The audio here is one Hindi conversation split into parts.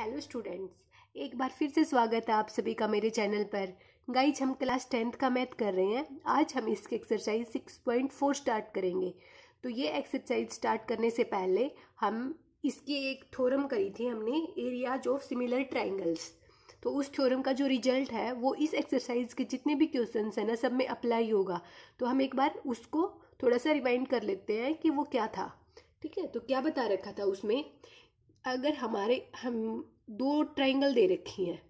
हेलो स्टूडेंट्स एक बार फिर से स्वागत है आप सभी का मेरे चैनल पर गाइज हम क्लास टेंथ का मैथ कर रहे हैं आज हम इसके exercise six point four start करेंगे तो ये एक्सरसाइज स्टार्ट करने से पहले हम इसकी एक थ्योरम करी थी हमने एरियाज ऑफ सिमिलर ट्राइंगल्स तो उस थ्योरम का जो रिजल्ट है वो इस एक्सरसाइज के जितने भी क्वेश्चन है ना सब में अप्लाई होगा तो हम एक बार उसको थोड़ा सा रिमाइंड कर लेते हैं कि वो क्या था ठीक है तो क्या बता रखा था उसमें अगर हमारे हम दो ट्राइंगल दे रखी हैं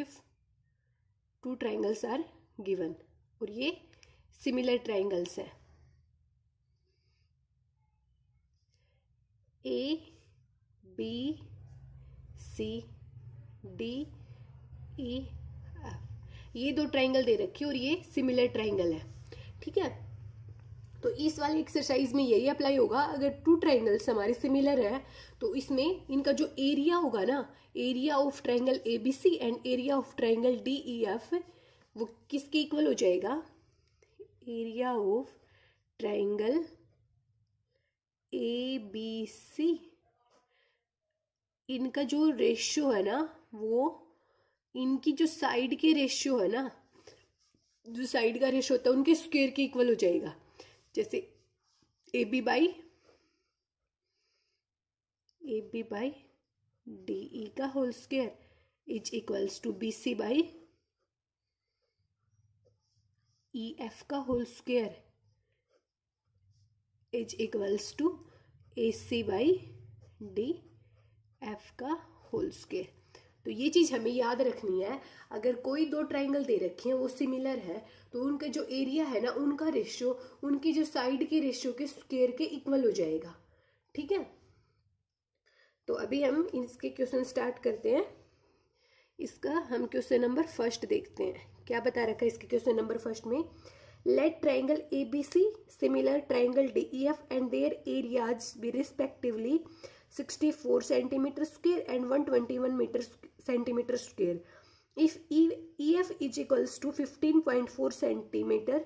if two triangles are given और ये सिमिलर ट्राइंगल्स हैं A B C D E F ये दो ट्राइंगल दे रखी है और ये सिमिलर ट्राइंगल है ठीक है तो इस वाली एक्सरसाइज में यही अप्लाई होगा अगर टू ट्राइंगल्स हमारे सिमिलर हैं तो इसमें इनका जो एरिया होगा ना area of triangle A B C and area of triangle D E F वो किसके इक्वल हो जाएगा area of triangle A B C इनका जो रेशियो है ना वो इनकी जो साइड के रेशियो है ना जो साइड का रेशियो होता है उनके स्क्वेयर के इक्वल हो जाएगा जैसे A B by A B by D E का whole square is equals to B C by E F का whole square is equals to A C by D F का होल स्क्वेयर तो ये चीज़ हमें याद रखनी है अगर कोई दो ट्राइंगल दे रखे हैं वो सिमिलर है तो उनका जो एरिया है ना उनका रेशियो उनकी जो साइड के रेशियो के स्केयर के इक्वल हो जाएगा ठीक है तो अभी हम इसके क्वेश्चन स्टार्ट करते हैं इसका हम क्वेश्चन नंबर फर्स्ट देखते हैं क्या बता रखा है इसके क्वेश्चन नंबर फर्स्ट में let triangle let triangle ABC similar triangle DEF and their areas be respectively 64 cm square and 121 metre if E F is equals to fifteen point four centimetre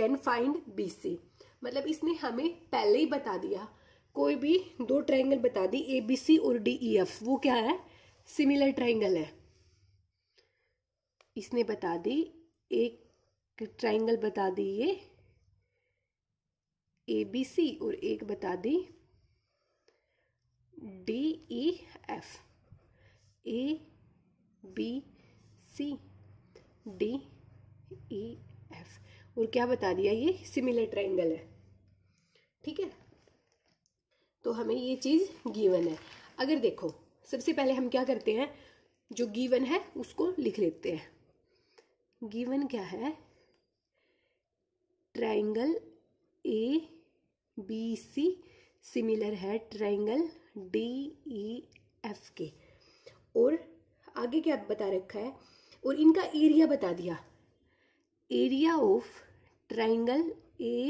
then find C मतलब इसने हमें पहले ही बता दिया कोई भी दो ट्राइंगल बता दी ए बी सी और डी ई एफ वो क्या है सिमिलर ट्राइंगल है इसने बता दी एक ट्राइंगल बता दी ये ए बी सी और एक बता दी D E F A B C D E F और क्या बता दिया ये सिमिलर ट्राइंगल है ठीक है तो हमें ये चीज़ गिवन है अगर देखो सबसे पहले हम क्या करते हैं जो गिवन है उसको लिख लेते हैं गिवन क्या है triangle A B C similar है ट्राइंगल डी ई एफ के और आगे क्या बता रखा है और इनका एरिया बता दिया area of triangle A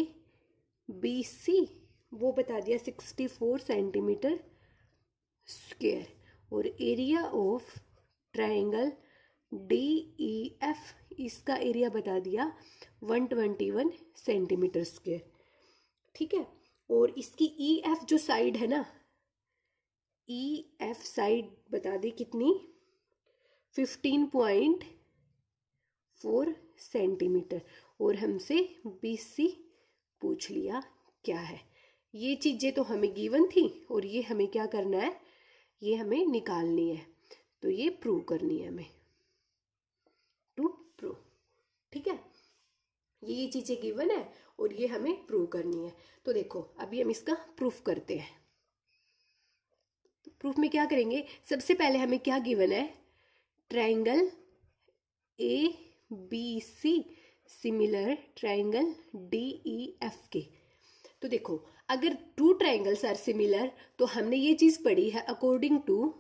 B C वो बता दिया सिक्सटी फोर सेंटीमीटर स्क्वेयर और area of triangle D E F इसका एरिया बता दिया one twenty one centimetre square ठीक है और इसकी ई e, एफ जो साइड है ना ई एफ साइड बता दी कितनी फिफ्टीन पॉइंट फोर सेंटीमीटर और हमसे बी सी पूछ लिया क्या है ये चीज़ें तो हमें गिवन थी और ये हमें क्या करना है ये हमें निकालनी है तो ये प्रूव करनी है हमें टू प्रूव ठीक है ये ये चीज़ें गिवन है और ये हमें प्रूव करनी है तो देखो अभी हम इसका प्रूफ करते हैं प्रूफ में क्या करेंगे सबसे पहले हमें क्या गिवन है triangle A B C similar triangle D E F के तो देखो अगर टू ट्राइंगल्स आर सिमिलर तो हमने ये चीज़ पढ़ी है अकॉर्डिंग टू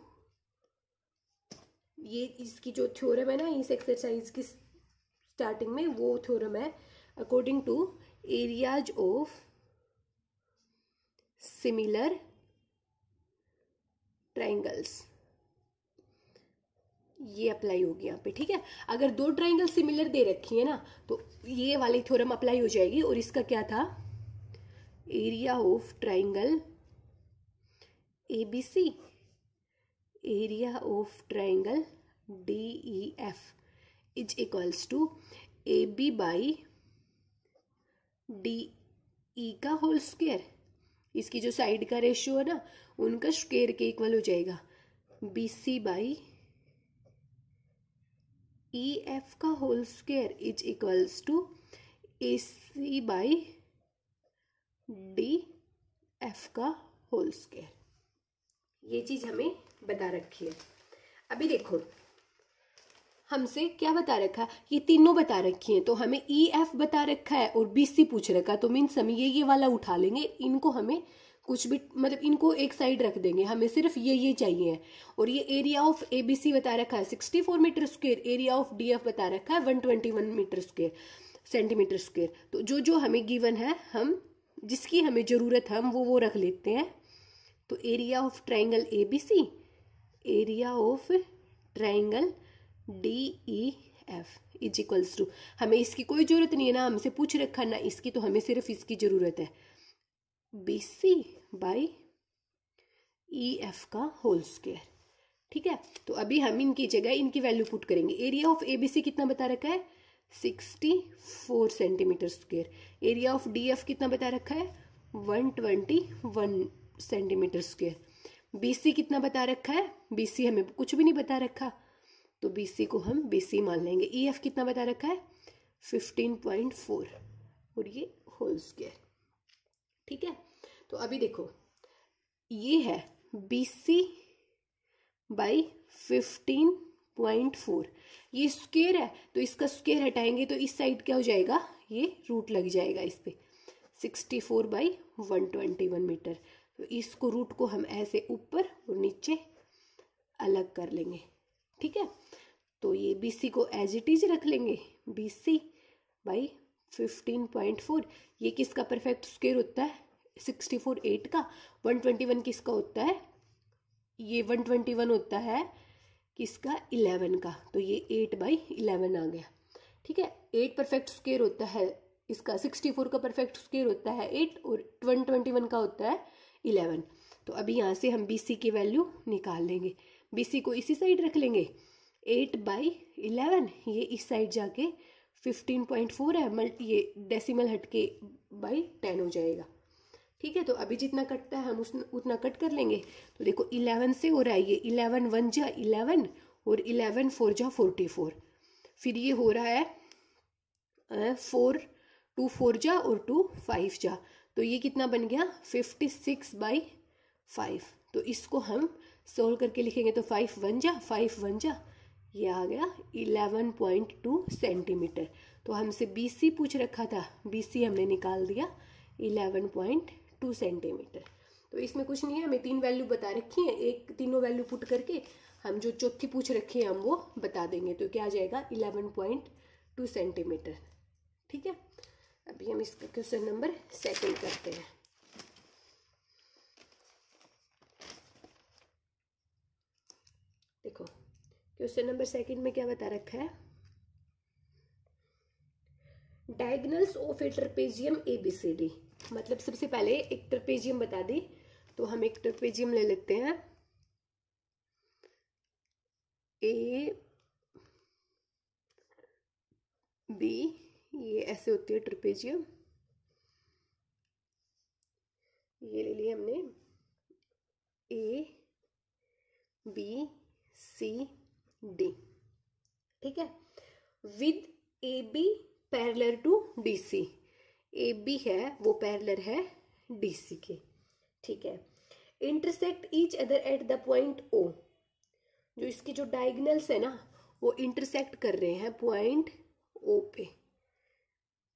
ये इसकी जो थ्योरम है ना इस एक्सरसाइज की स्टार्टिंग में वो थ्योरम है according to areas of similar triangles ये अप्लाई होगी यहाँ पे ठीक है अगर दो ट्राइंगल सिमिलर दे रखी है ना तो ये वाली थ्योरम अप्लाई हो जाएगी और इसका क्या था area of triangle A B C area of triangle D E F is equals to A B by D E का होल स्क्वेयर इसकी जो साइड का रेशियो है ना उनका स्क्वेयर के इक्वल हो जाएगा B C by E F का whole square is equals to A C by D F का होल स्क्वेयर ये चीज़ हमें बता रखी है अभी देखो हमसे क्या बता रखा है ये तीनों बता रखी हैं तो हमें ई e एफ बता रखा है और बी सी पूछ रखा है तो मीन्स हम ये ये वाला उठा लेंगे इनको हमें कुछ भी मतलब इनको एक साइड रख देंगे हमें सिर्फ ये ये चाहिए और ये area of A B C बता रखा है sixty four metre square area of D F बता रखा है one twenty one metre square centimetre square तो जो जो हमें गिवन है हम जिसकी हमें ज़रूरत है हम वो वो रख लेते हैं तो area of triangle A B C area of triangle D E F is equals to हमें इसकी कोई ज़रूरत नहीं है ना हमसे पूछ रखा ना इसकी तो हमें सिर्फ इसकी ज़रूरत है B C by E e F का होल स्केयर ठीक है तो अभी हम इनकी जगह इनकी वैल्यू पुट करेंगे area of A B C कितना बता रखा है sixty four centimetre square area of D F कितना बता रखा है one twenty one centimetre square B C कितना बता रखा है बी सी हमें कुछ भी नहीं बता रखा तो बी सी को हम बी सी मान लेंगे ई e एफ कितना बता रखा है फिफ्टीन पॉइंट फोर और ये होल स्क्वेयर ठीक है तो अभी देखो ये है B C by fifteen point four ये स्केयर है तो इसका स्केयर हटाएंगे तो इस साइड क्या हो जाएगा ये रूट लग जाएगा इस पर sixty four by one twenty one metre तो इसको रूट को हम ऐसे ऊपर और नीचे अलग कर लेंगे ठीक है तो ये बी सी को एज इट इज रख लेंगे B C by fifteen point four ये किसका परफेक्ट स्केयर होता है सिक्सटी फोर एट का वन ट्वेंटी वन किसका होता है ये वन ट्वेंटी वन होता है किसका इलेवन का तो ये एट बाई इलेवन आ गया ठीक है एट परफेक्ट स्केयर होता है इसका सिक्सटी फोर का परफेक्ट स्केयर होता है एट और वन ट्वेंटी वन का होता है इलेवन तो अभी यहाँ से हम बी सी की वैल्यू निकाल लेंगे बी सी को इसी साइड रख लेंगे एट बाई इलेवन ये इस साइड जाके फिफ्टीन पॉइंट फोर है मल्टी ये डेसिमल हट के बाई टेन हो जाएगा ठीक है तो अभी जितना कटता है हम उस उतना कट कर लेंगे तो देखो इलेवन से हो रहा है ये इलेवन वन जा इलेवन और इलेवन फोर जा फोर्टी फोर फिर ये हो रहा है फोर टू फोर जा और टू फाइव जा तो ये कितना बन गया फिफ्टी सिक्स बाई फाइव तो इसको हम सोल्व करके लिखेंगे तो फाइव वन जा फाइव वन जा ये आ गया इलेवन पॉइंट टू सेंटीमीटर तो हमसे बी सी पूछ रखा था बी सी हमने निकाल दिया इलेवन पॉइंट टू सेंटीमीटर तो इसमें कुछ नहीं है हमें तीन वैल्यू बता रखी है एक तीनों वैल्यू पुट करके हम जो चौथी पूछ रखी है हम वो बता देंगे तो क्या आ जाएगा इलेवन पॉइंट टू सेंटीमीटर ठीक है अभी हम इसका क्वेश्चन नंबर सेकेंड करते हैं देखो क्वेश्चन नंबर सेकेंड में क्या बता रखा है diagonals of a trapezium A B C D मतलब सबसे पहले एक ट्रपेजियम बता दी तो हम एक ट्रपेजियम ले लेते हैं ए बी ये ऐसे होती है ट्रपेजियम ये ले लिए हमने ए बी सी डी ठीक है with A B parallel to D C A B है वो पैरलर है डी सी के ठीक है intersect each other at the point O जो इसकी जो डायगनल्स है ना वो इंटरसेक्ट कर रहे हैं पॉइंट ओ पे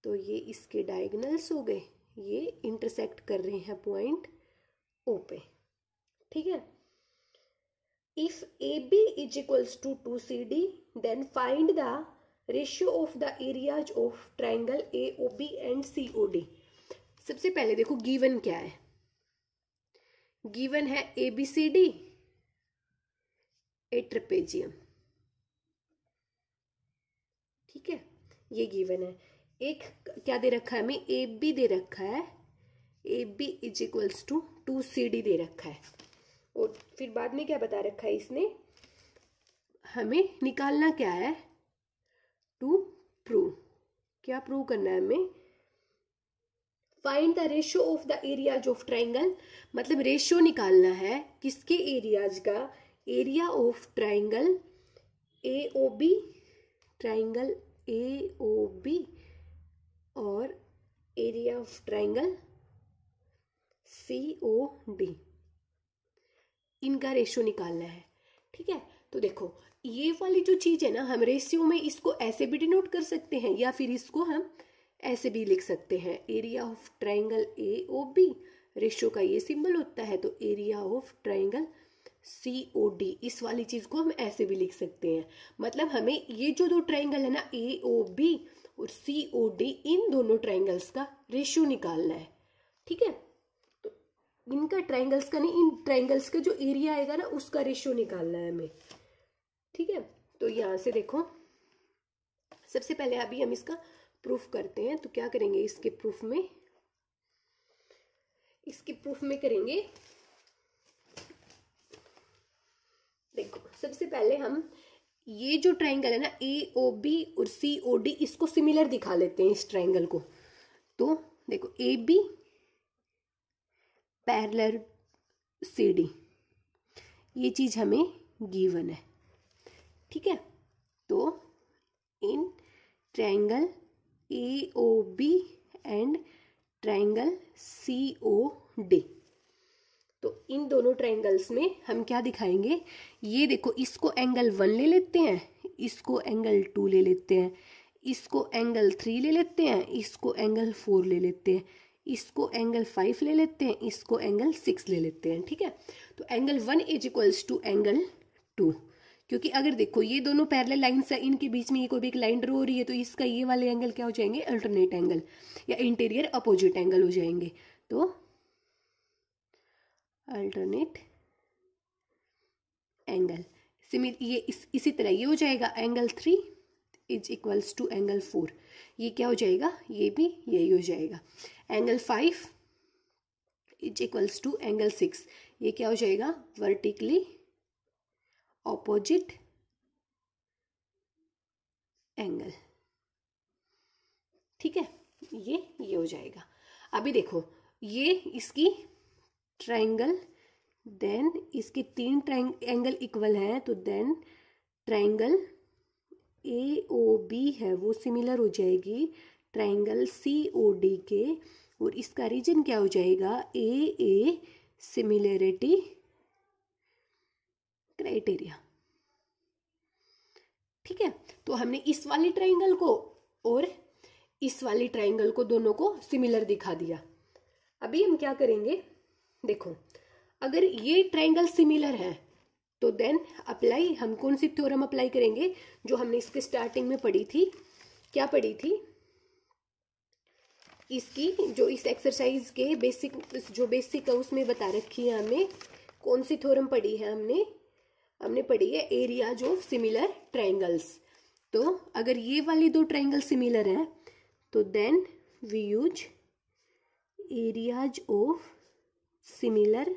तो ये इसके डायगनल्स हो गए ये इंटरसेक्ट कर रहे हैं पॉइंट ओ पे ठीक है if A B is equals to two C D then find the ratio of the areas of triangle A O B and C O D सबसे पहले देखो गिवन क्या है गिवन है A B C D a trapezium ठीक है ये गिवन है एक क्या दे रखा है हमें ए बी दे रखा है A B is equals to two C D दे रखा है और फिर बाद में क्या बता रखा है इसने हमें निकालना क्या है टू प्रूव क्या प्रूव करना है हमें find the ratio of the areas of triangle मतलब रेशियो निकालना है किसके एरियाज का area of triangle A O B triangle A O B और area of triangle C O D इनका रेशियो निकालना है ठीक है तो देखो ये वाली जो चीज़ है ना हम रेशियो में इसको ऐसे भी डिनोट कर सकते हैं या फिर इसको हम ऐसे भी लिख सकते हैं area of triangle A O B ratio का ये सिंबल होता है तो area of triangle C O D इस वाली चीज़ को हम ऐसे भी लिख सकते हैं मतलब हमें ये जो दो ट्राइंगल है ना ए ओ बी और सी ओ डी इन दोनों ट्राइंगल्स का रेशियो निकालना है ठीक है तो इनका ट्राइंगल्स का नहीं इन ट्राइंगल्स का जो एरिया आएगा ना उसका रेशियो निकालना है हमें ठीक है तो यहाँ से देखो सबसे पहले अभी हम इसका प्रूफ करते हैं तो क्या करेंगे इसके प्रूफ में इसके प्रूफ में करेंगे देखो सबसे पहले हम ये जो ट्राइंगल है ना ए ओ बी और सी ओ डी इसको सिमिलर दिखा लेते हैं इस ट्राइंगल को तो देखो A B parallel C D ये चीज़ हमें गिवन है ठीक है तो इन triangle A O B and triangle C O D तो इन दोनों ट्रायंगल्स में हम क्या दिखाएंगे ये देखो इसको एंगल वन ले लेते हैं इसको एंगल टू ले लेते हैं इसको एंगल थ्री ले लेते हैं इसको एंगल फोर ले लेते हैं इसको एंगल फाइव ले लेते हैं इसको एंगल सिक्स ले लेते हैं ठीक है तो angle one is equals to angle two क्योंकि अगर देखो ये दोनों पैरेलल लाइंस है इनके बीच में ये कोई भी एक लाइन ड्रो हो रही है तो इसका ये वाले एंगल क्या हो जाएंगे अल्टरनेट एंगल या इंटीरियर अपोजिट एंगल हो जाएंगे तो अल्टरनेट एंगल सिमिल ये इस, इसी तरह ये हो जाएगा angle three is equals to angle four ये क्या हो जाएगा ये भी यही हो जाएगा angle five is equals to angle six ये क्या हो जाएगा वर्टिकली ऑपोजिट एंगल ठीक है ये ये हो जाएगा अभी देखो ये इसकी ट्रायंगल देन इसकी तीन एंगल इक्वल हैं तो then triangle A O B है वो सिमिलर हो जाएगी ट्रायंगल सी ओ डी के और इसका रीजन क्या हो जाएगा ए ए सिमिलरिटी क्राइटेरिया ठीक है तो हमने इस वाले ट्राइंगल को और इस वाले ट्राइंगल को दोनों को सिमिलर दिखा दिया अभी हम क्या करेंगे देखो अगर ये ट्राइंगल सिमिलर है तो देन अप्लाई हम कौन सी थ्योरम अप्लाई करेंगे जो हमने इसके स्टार्टिंग में पढ़ी थी क्या पढ़ी थी इसकी जो इस एक्सरसाइज के बेसिक जो बेसिक है उसमें बता रखी है हमें कौन सी थ्योरम पढ़ी है हमने हमने पढ़ी है एरियाज ऑफ सिमिलर ट्राइंगल्स तो अगर ये वाली दो ट्राइंगल सिमिलर हैं तो then we use areas of similar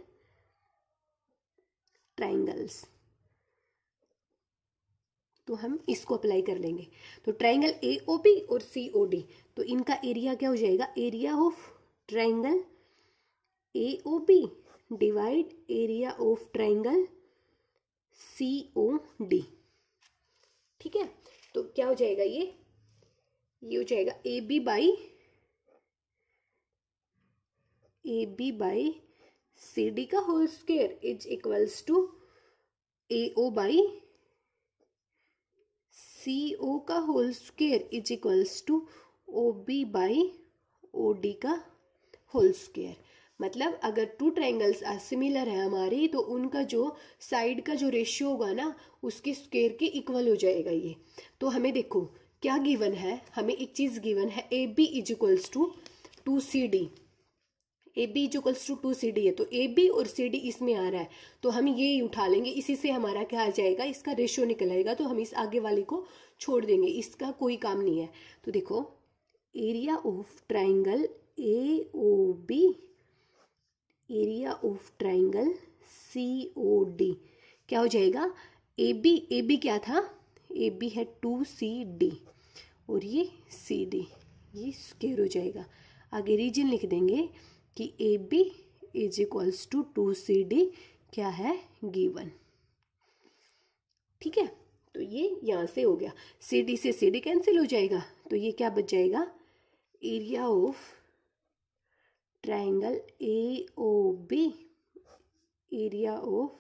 triangles तो हम इसको अप्लाई कर लेंगे तो ट्राइंगल ए ओ पी और सी ओ डी तो इनका एरिया क्या हो जाएगा area of triangle A O P divide area of triangle C O D ठीक है तो क्या हो जाएगा ये ये हो जाएगा A B by A B by C D का whole square is equals to A O by C O का whole square is equals to O B by O D का होल स्केयर मतलब अगर टू ट्राइंगल्स आर सिमिलर है हमारी तो उनका जो साइड का जो रेशियो होगा ना उसके स्क्वेयर के इक्वल हो जाएगा ये तो हमें देखो क्या गिवन है हमें एक चीज़ गिवन है A B is equals to two C D A B is equals to two C D है तो ए बी और सी डी इसमें आ रहा है तो हम ये उठा लेंगे इसी से हमारा क्या आ जाएगा इसका रेशियो निकल आएगा तो हम इस आगे वाले को छोड़ देंगे इसका कोई काम नहीं है तो देखो area of triangle A O B area of triangle C O D क्या हो जाएगा ए बी ए बी क्या था ए बी है टू सी डी और ये सी डी ये स्केयर हो जाएगा आगे रीजन लिख देंगे कि A B is equals to two C D क्या है गिवन ठीक है तो ये यहाँ से हो गया सी डी से सी डी कैंसिल हो जाएगा तो ये क्या बच जाएगा area of triangle AOB area of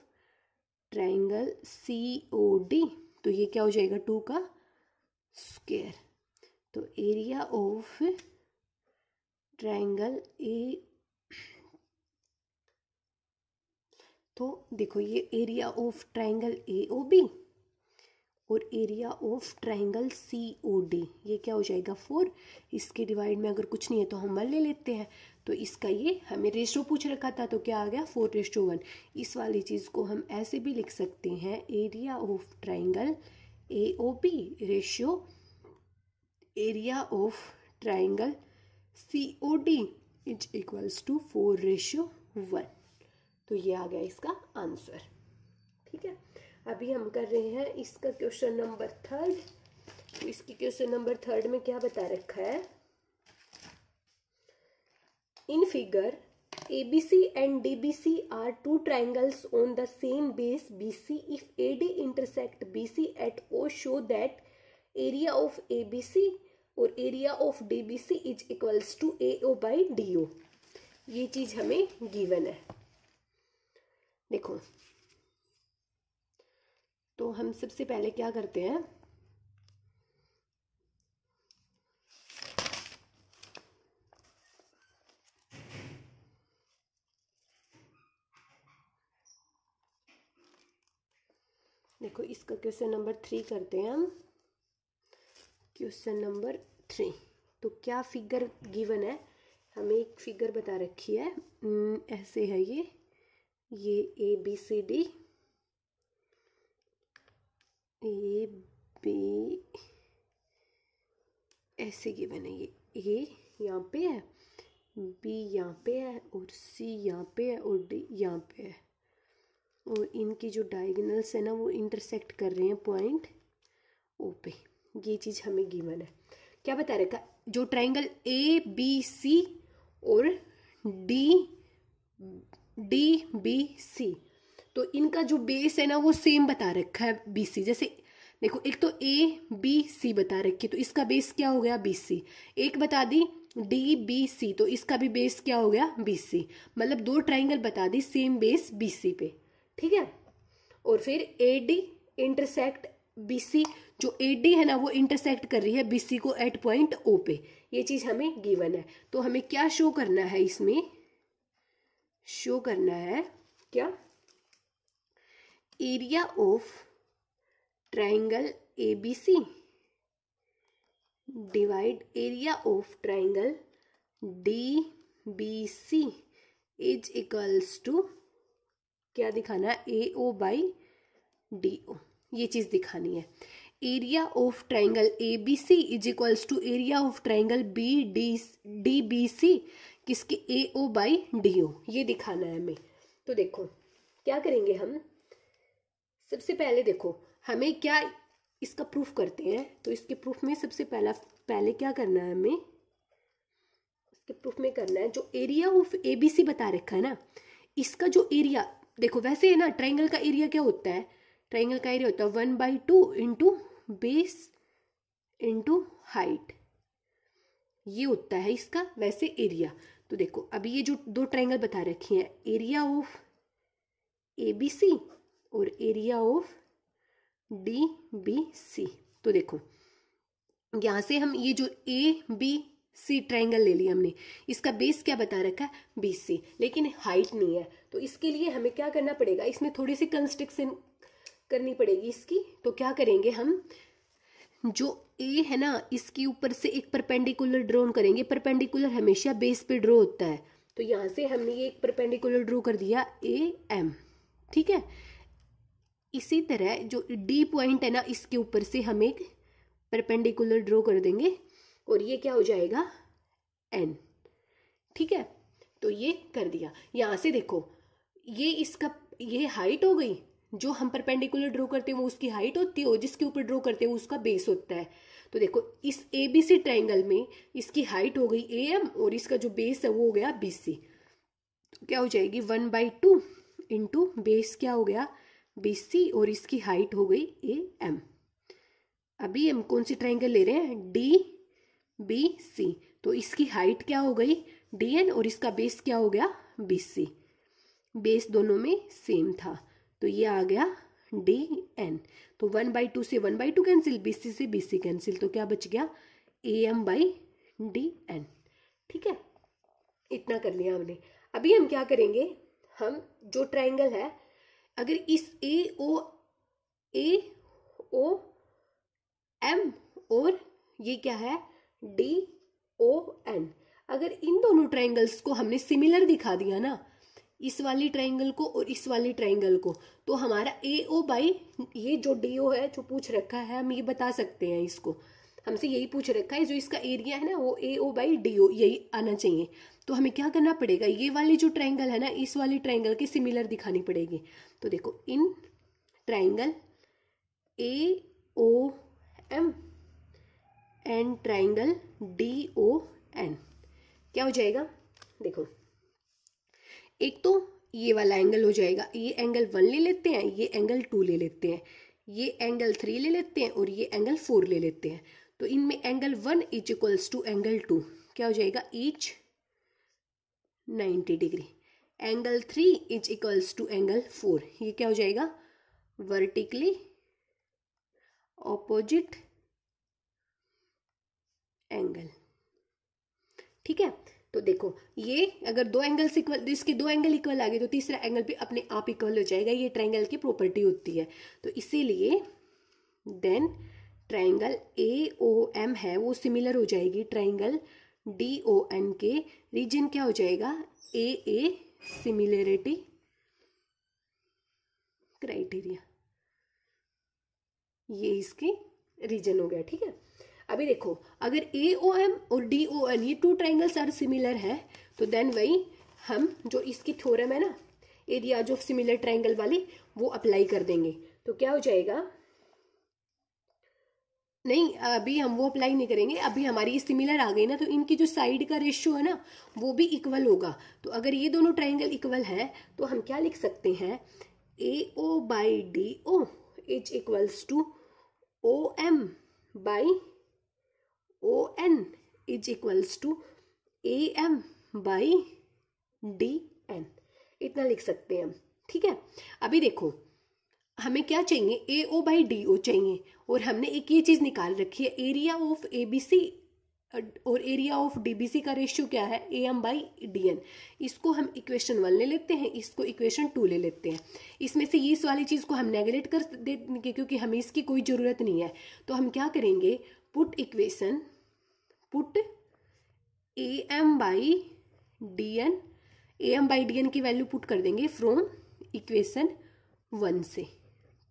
triangle C O D तो ये क्या हो जाएगा टू का स्क्वेयर तो एरिया ऑफ ट्राइंगल ए तो देखो ये area of triangle A O B और area of triangle C O D ये क्या हो जाएगा फोर इसके डिवाइड में अगर कुछ नहीं है तो हम वन ले लेते हैं तो इसका ये हमें रेशो पूछ रखा था तो क्या आ गया फोर रेशो वन इस वाली चीज़ को हम ऐसे भी लिख सकते हैं area of triangle A O P ratio area of triangle C O D is equals to four ratio one तो ये आ गया इसका आंसर ठीक है अभी हम कर रहे हैं इसका क्वेश्चन नंबर थर्ड तो इसकी क्वेश्चन नंबर थर्ड में क्या बता रखा है In figure, ABC and DBC are two triangles on the same base BC. If AD intersect BC at O, show that area of ABC और area of D B C is equals to A O by D O ये चीज हमें गिवन है देखो तो हम सबसे पहले क्या करते हैं इसका क्वेश्चन नंबर थ्री करते हैं हम क्वेश्चन नंबर थ्री तो क्या फिगर गिवन है हमें एक फिगर बता रखी है हम्म, ऐसे है ये ये A B C D A B ऐसे गिवन है ये ए यहाँ पे है बी यहाँ पे है और सी यहाँ पे है और डी यहाँ पे है और इनकी जो डायगनल्स है ना वो इंटरसेक्ट कर रहे हैं पॉइंट ओ पे ये चीज़ हमें गिवन है क्या बता रखा जो ट्राइंगल ए बी सी और डी डी बी सी तो इनका जो बेस है ना वो सेम बता रखा है बी सी जैसे देखो एक तो ए बी सी बता रखी तो इसका बेस क्या हो गया बी सी एक बता दी डी बी सी तो इसका भी बेस क्या हो गया बी सी मतलब दो ट्राइंगल बता दी सेम बेस बी सी पे ठीक है और फिर ए डी इंटरसेक्ट बीसी जो ए डी है ना वो इंटरसेक्ट कर रही है बीसी को एट पॉइंट ओ पे ये चीज हमें गिवन है तो हमें क्या शो करना है इसमें शो करना है क्या area of triangle A B C divide area of triangle D B C is equals to क्या दिखाना है ए ओ बाई डी ओ ये चीज़ दिखानी है area of triangle A B C is equals to area of triangle B D D B C किसके A O by D O ये दिखाना है हमें तो देखो क्या करेंगे हम सबसे पहले देखो हमें क्या इसका प्रूफ करते हैं तो इसके प्रूफ में सबसे पहला पहले क्या करना है हमें इसके प्रूफ में करना है जो area of A B C बता रखा है ना इसका जो एरिया देखो वैसे है ना ट्राइंगल का एरिया क्या होता है ट्राइंगल का एरिया होता है one by two into base into height ये होता है इसका वैसे एरिया तो देखो अभी ये जो दो ट्राइंगल बता रखी हैं area of A B C और area of D B C तो देखो यहाँ से हम ये जो ए बी सी ट्राइंगल ले लिया हमने इसका बेस क्या बता रखा है बीस सी लेकिन हाइट नहीं है तो इसके लिए हमें क्या करना पड़ेगा इसमें थोड़ी सी कंस्ट्रक्शन करनी पड़ेगी इसकी तो क्या करेंगे हम जो ए है ना इसके ऊपर से एक परपेंडिकुलर ड्रोन करेंगे परपेंडिकुलर हमेशा बेस पे ड्रॉ होता है तो यहाँ से हमने ये एक परपेंडिकुलर ड्रॉ कर दिया ए एम ठीक है इसी तरह जो डी पॉइंट है ना इसके ऊपर से हम एक परपेंडिकुलर ड्रॉ कर देंगे और ये क्या हो जाएगा एन ठीक है तो ये कर दिया यहाँ से देखो ये इसका ये हाइट हो गई जो हम परपेंडिकुलर ड्रॉ करते हैं वो उसकी हाइट होती है और जिसके ऊपर ड्रॉ करते हैं वो उसका बेस होता है तो देखो इस ए बी सी ट्राइंगल में इसकी हाइट हो गई ए एम और इसका जो बेस है वो हो गया बी सी तो क्या हो जाएगी one by two into base क्या हो गया बी सी और इसकी हाइट हो गई ए एम अभी हम कौन सी ट्राइंगल ले रहे हैं डी बी सी तो इसकी हाइट क्या हो गई डी एन और इसका बेस क्या हो गया बी सी बेस दोनों में सेम था तो ये आ गया डी एन तो वन बाई टू से one by two cancel B C से बी सी कैंसिल तो क्या बच गया A M by D N ठीक है इतना कर लिया हमने अभी हम क्या करेंगे हम जो ट्राइंगल है अगर इस ए ओ ए ओ एम और ये क्या है डी ओ एन अगर इन दोनों ट्राइंगल्स को हमने सिमिलर दिखा दिया ना इस वाली ट्राइंगल को और इस वाली ट्राइंगल को तो हमारा ए ओ बाई ये जो डी ओ है जो पूछ रखा है हम ये बता सकते हैं इसको हमसे यही पूछ रखा है जो इसका एरिया है ना वो ए ओ बाई डी ओ यही आना चाहिए तो हमें क्या करना पड़ेगा ये वाली जो ट्राइंगल है ना इस वाली ट्राइंगल की सिमिलर दिखानी पड़ेगी तो देखो इन triangle A and triangle D O N क्या हो जाएगा देखो एक तो ये वाला एंगल हो जाएगा ये एंगल वन ले लेते हैं ये एंगल टू ले लेते हैं ये एंगल थ्री ले लेते हैं और ये एंगल फोर ले लेते हैं तो इनमें angle one is equals to angle two क्या हो जाएगा each ninety degree angle three is equals to angle four ये क्या हो जाएगा वर्टिकली ऑपोजिट एंगल ठीक है तो देखो ये अगर दो एंगल इक्वल इसके दो एंगल इक्वल आ गए तो तीसरा एंगल भी अपने आप इक्वल हो जाएगा ये ट्राइंगल की प्रॉपर्टी होती है तो इसीलिए then triangle A O M है वो सिमिलर हो जाएगी ट्राइंगल डी ओ एन के रीजन क्या हो जाएगा ए ए सिमिलरिटी क्राइटेरिया ये इसके रीजन हो गया ठीक है अभी देखो अगर ए ओ एम और डी ओ एन ये टू ट्राइंगल्स आर सिमिलर है तो देन वही हम जो इसकी थ्योरम है ना एरिया जो सिमिलर ट्राइंगल वाली वो अप्लाई कर देंगे तो क्या हो जाएगा नहीं अभी हम वो अप्लाई नहीं करेंगे अभी हमारी सिमिलर आ गई ना तो इनकी जो साइड का रेशियो है ना वो भी इक्वल होगा तो अगर ये दोनों ट्राइंगल इक्वल है तो हम क्या लिख सकते हैं A O by D O is equals to O M by O N is equals to A M by D N इतना लिख सकते हैं हम ठीक है अभी देखो हमें क्या चाहिए ए ओ बाई डी ओ चाहिए और हमने एक ये चीज़ निकाल रखी है area of A B C और area of D B C का रेशियो क्या है A M by D N इसको हम इक्वेशन वन ले लेते हैं इसको इक्वेशन टू ले लेते हैं इसमें से इस वाली चीज़ को हम नेगलेक्ट कर देंगे क्योंकि हमें इसकी कोई ज़रूरत नहीं है तो हम क्या करेंगे put equation put A M by D N A M by D N की वैल्यू पुट कर देंगे फ्रॉम इक्वेशन वन से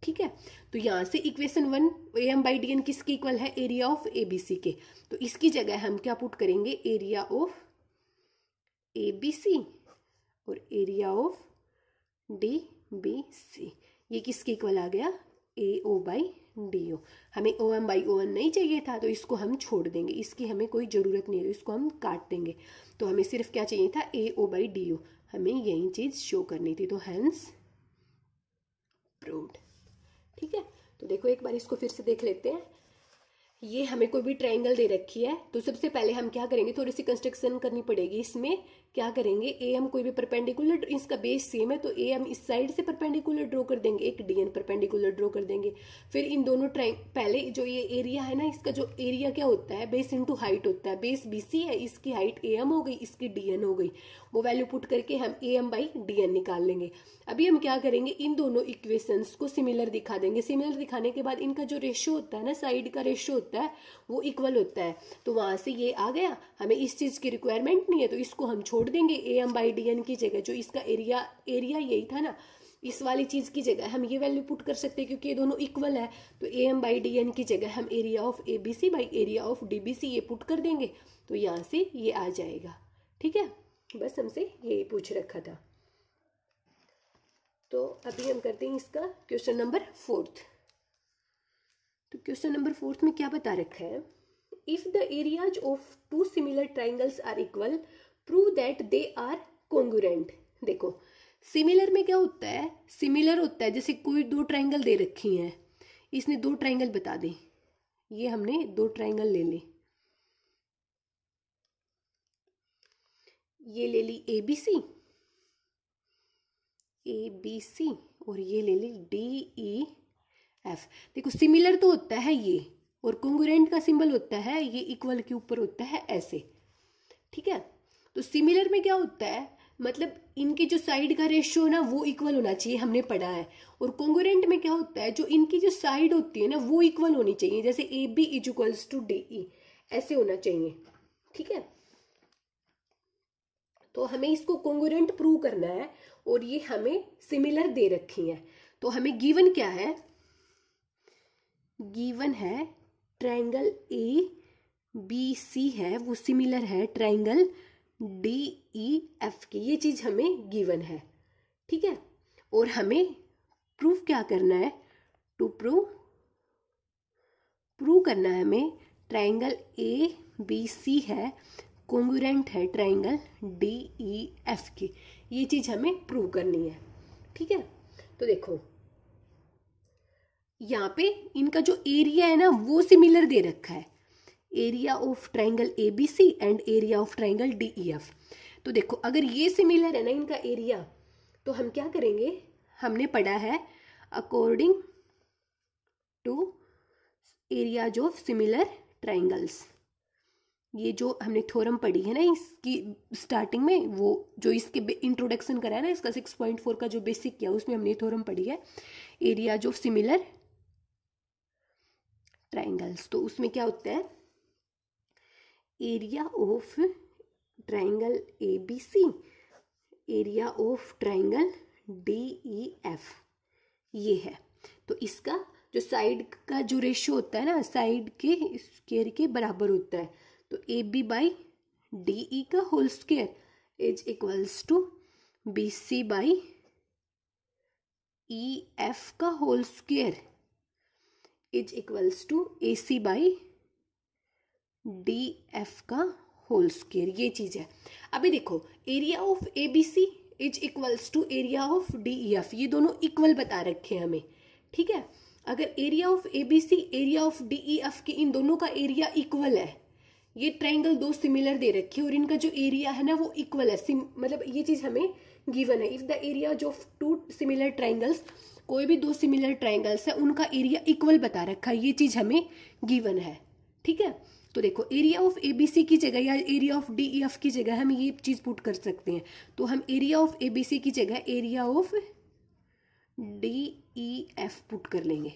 ठीक है तो यहाँ से equation one A M by D N किसके इक्वल है area of A B C के तो इसकी जगह हम क्या पुट करेंगे area of A B C और area of D B C ये किसके इक्वल आ गया ए ओ बाई डी ओ हमें O M by O N नहीं चाहिए था तो इसको हम छोड़ देंगे इसकी हमें कोई ज़रूरत नहीं है तो इसको हम काट देंगे तो हमें सिर्फ क्या चाहिए था ए ओ बाई डी ओ हमें यही चीज़ शो करनी थी तो हैंस प्रूड ठीक है तो देखो एक बार इसको फिर से देख लेते हैं ये हमें कोई भी ट्रायंगल दे रखी है तो सबसे पहले हम क्या करेंगे थोड़ी सी कंस्ट्रक्शन करनी पड़ेगी इसमें क्या करेंगे ए एम कोई भी परपेंडिकुलर इसका बेस सेम है तो ए एम इस साइड से परपेंडिकुलर ड्रॉ कर देंगे एक डी एन परपेंडिकुलर ड्रॉ कर देंगे फिर इन दोनों ट्राइ पहले जो ये एरिया है ना इसका जो एरिया क्या होता है बेस इनटू हाइट होता है बेस बी सी है इसकी हाइट ए एम हो गई इसकी डी एन हो गई वो वैल्यू पुट करके हम A M by D N निकाल लेंगे अभी हम क्या करेंगे इन दोनों इक्वेशंस को सिमिलर दिखा देंगे सिमिलर दिखाने के बाद इनका जो रेशियो होता है ना साइड का रेशियो होता है वो इक्वल होता है तो वहां से ये आ गया हमें इस चीज की रिक्वायरमेंट नहीं है तो इसको हम छोड़ छोड़ देंगे A M by D N की जगह जो इसका एरिया एरिया यही था ना इस वाली चीज़ की जगह हम ये वैल्यू पुट कर सकते हैं क्योंकि ये दोनों इक्वल है तो A M by D N की जगह हम area of A B C by area of D B C ये पुट कर देंगे तो यहाँ से ये आ जाएगा ठीक है बस हमसे यही पूछ रखा था तो अभी हम करते हैं इसका क्वेश्चन नंबर फोर्थ तो क्वेश्चन नंबर फोर्थ में क्या बता रखा है if the areas of two similar triangles are equal prove that they are congruent देखो सिमिलर में क्या होता है सिमिलर होता है जैसे कोई दो ट्राइंगल दे रखी हैं इसने दो ट्राइंगल बता दें ये हमने दो ट्राइंगल ले ली ये ले ली ए B C A B C और ये ले ली डी ई एफ देखो सिमिलर तो होता है ये और कॉन्गुरेंट का सिंबल होता है ये इक्वल के ऊपर होता है ऐसे ठीक है तो सिमिलर में क्या होता है मतलब इनकी जो साइड का रेशियो है ना वो इक्वल होना चाहिए हमने पढ़ा है और कॉन्गोरेंट में क्या होता है जो इनकी जो साइड होती है ना वो इक्वल होनी चाहिए जैसे A B is equals to D E ऐसे होना चाहिए ठीक है तो हमें इसको कॉन्गोरेंट प्रूव करना है और ये हमें सिमिलर दे रखी है तो हमें गिवन क्या है गिवन है ट्राइंगल ए बी सी है वो सिमिलर है ट्राइंगल डी ई एफ की ये चीज़ हमें गिवन है ठीक है और हमें प्रूव क्या करना है टू प्रूव प्रूव करना है हमें ट्राइंगल ए बी सी है कॉन्ग्रेंट है ट्राइंगल डी ई एफ की ये चीज़ हमें प्रूव करनी है ठीक है तो देखो यहाँ पे इनका जो एरिया है ना वो सिमिलर दे रखा है area of triangle A B C and area of triangle D E F तो देखो अगर ये सिमिलर है ना इनका एरिया तो हम क्या करेंगे हमने पढ़ा है according to areas of similar triangles ये जो हमने थ्योरम पढ़ी है ना इसकी स्टार्टिंग में वो जो इसके इंट्रोडक्शन करा है ना इसका सिक्स पॉइंट फोर का जो बेसिक किया उसमें हमने थ्योरम पढ़ी है एरियाज ऑफ सिमिलर ट्राइंगल्स तो उसमें क्या होता है area of triangle A B C area of triangle D E F ये है तो इसका जो साइड का जो रेशो होता है ना साइड के स्केयर के बराबर होता है तो A B by D E का whole square is equals to B C by E F का whole square is equals to A C by D F का होल स्केयर ये चीज़ है अभी देखो area of A B C is equals to area of D E F ये दोनों इक्वल बता रखे हैं हमें ठीक है अगर area of A B C area of D E F के इन दोनों का एरिया इक्वल है ये ट्राइंगल दो सिमिलर दे रखे और इनका जो एरिया है ना वो इक्वल है सिम मतलब ये चीज़ हमें गिवन है इफ़ द एरिया जो टू सिमिलर ट्राइंगल्स कोई भी दो सिमिलर ट्राइंगल्स है उनका एरिया इक्वल बता रखा है ये चीज़ हमें गिवन है ठीक है तो देखो area of A B C की जगह या area of D E F की जगह हम ये चीज़ पुट कर सकते हैं तो हम area of A B C की जगह area of D E F put कर लेंगे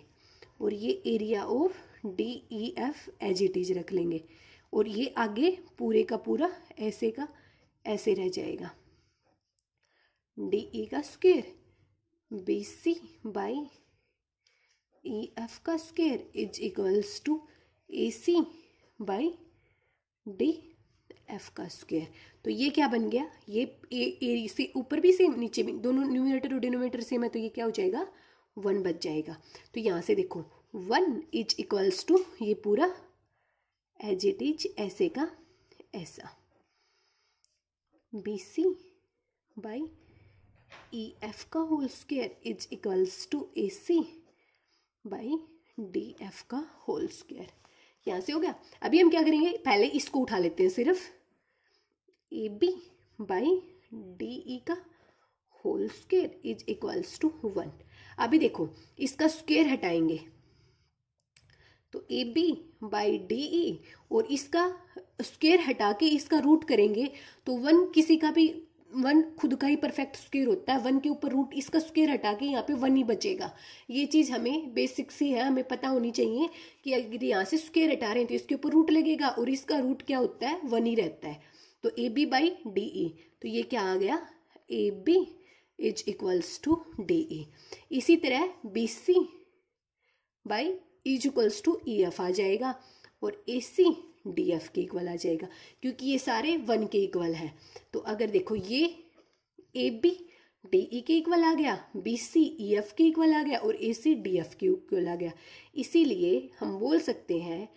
और ये area of D E F as it is रख लेंगे और ये आगे पूरे का पूरा ऐसे का ऐसे रह जाएगा डी ई e का square B C by E F का square is equals to A C by D F का स्क्वेयर तो ये क्या बन गया ये ए ए से ऊपर भी सेम नीचे भी दोनों न्यूमिनेटर और डिनोमिनेटर सेम है तो ये क्या हो जाएगा वन बच जाएगा तो यहाँ से देखो वन इज इक्वल्स टू ये पूरा एज इट इज ऐसे का ऐसा B C by E F का whole square is equals to A C by D F का होल स्क्वेयर यहाँ से हो गया अभी हम क्या करेंगे पहले इसको उठा लेते हैं सिर्फ A B by D E का whole square is equals to one अभी देखो इसका स्क्वेयर हटाएंगे तो A B by D E और इसका स्क्वेयर हटा के इसका रूट करेंगे तो वन किसी का भी वन खुद का ही परफेक्ट स्क्वेयर होता है वन के ऊपर रूट इसका स्क्वेयर हटा के यहाँ पे वन ही बचेगा ये चीज़ हमें बेसिक सी है हमें पता होनी चाहिए कि अगर यहाँ से स्क्वेयर हटा रहे हैं तो इसके ऊपर रूट लगेगा और इसका रूट क्या होता है वन ही रहता है तो A B by D A तो ये क्या आ गया A B is equals to D A इसी तरह B C by is equals to E F आ जाएगा और ए सी डी एफ के इक्वल आ जाएगा क्योंकि ये सारे वन के इक्वल हैं तो अगर देखो ये ए बी डी ई के इक्वल आ गया बी सी ई एफ के इक्वल आ गया और ए सी डी एफ के इक्वल आ गया इसीलिए हम बोल सकते हैं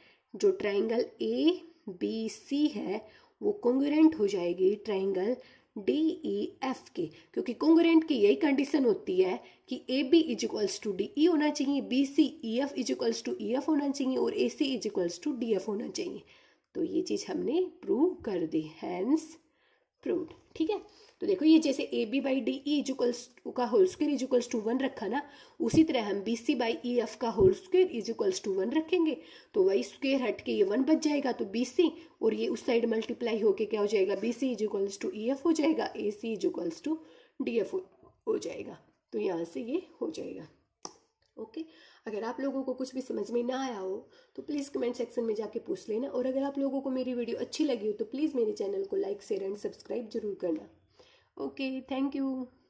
जो ट्राइंगल ए बी सी है वो कॉन्ग्रेंट हो जाएगी ट्राइंगल डी ई एफ के क्योंकि कोंगरेंट की यही कंडीशन होती है कि A B is equals to D E होना चाहिए B C E F is equals to E F होना चाहिए और A C is equals to D F होना चाहिए तो ये चीज़ हमने प्रूव कर दी हैंस प्रूव ठीक है तो देखो ये जैसे A B by D E equals का whole square equals to one रखा ना उसी तरह हम B C by E F का whole square equals to one रखेंगे तो वाई स्क्वेयर हट के ये वन बच जाएगा तो बी सी और ये उस साइड मल्टीप्लाई होके क्या हो जाएगा B C equals to E F हो जाएगा A C equals to D F हो जाएगा तो यहाँ से ये हो जाएगा ओके अगर आप लोगों को कुछ भी समझ में ना आया हो तो प्लीज़ कमेंट सेक्शन में जाके पूछ लेना और अगर आप लोगों को मेरी वीडियो अच्छी लगी हो तो प्लीज़ मेरे चैनल को लाइक शेयर एंड सब्सक्राइब जरूर करना okay thank you